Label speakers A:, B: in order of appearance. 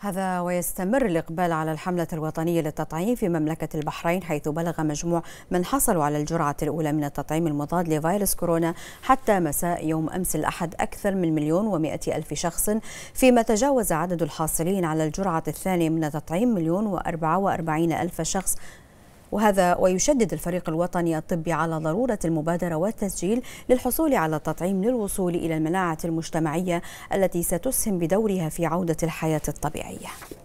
A: هذا ويستمر الإقبال على الحملة الوطنية للتطعيم في مملكة البحرين حيث بلغ مجموع من حصلوا على الجرعة الأولى من التطعيم المضاد لفيروس كورونا حتى مساء يوم أمس الأحد أكثر من مليون ومائة ألف شخص فيما تجاوز عدد الحاصلين على الجرعة الثانية من التطعيم مليون وأربعة وأربعين ألف شخص وهذا ويشدد الفريق الوطني الطبي على ضرورة المبادرة والتسجيل للحصول على التطعيم للوصول إلى المناعة المجتمعية التي ستسهم بدورها في عودة الحياة الطبيعية